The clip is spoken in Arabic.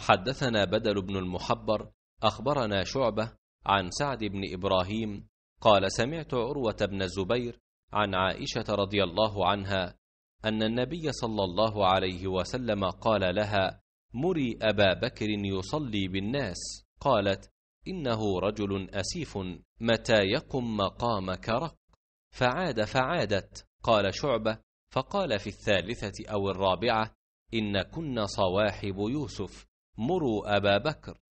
حدثنا بدل بن المحبر أخبرنا شعبة عن سعد بن إبراهيم قال سمعت عروة بن الزبير عن عائشة رضي الله عنها أن النبي صلى الله عليه وسلم قال لها مري أبا بكر يصلي بالناس قالت إنه رجل أسيف متى يقم مقامك رق فعاد فعادت قال شعبة فقال في الثالثة أو الرابعة إن كنا صواحب يوسف مروا أبا بكر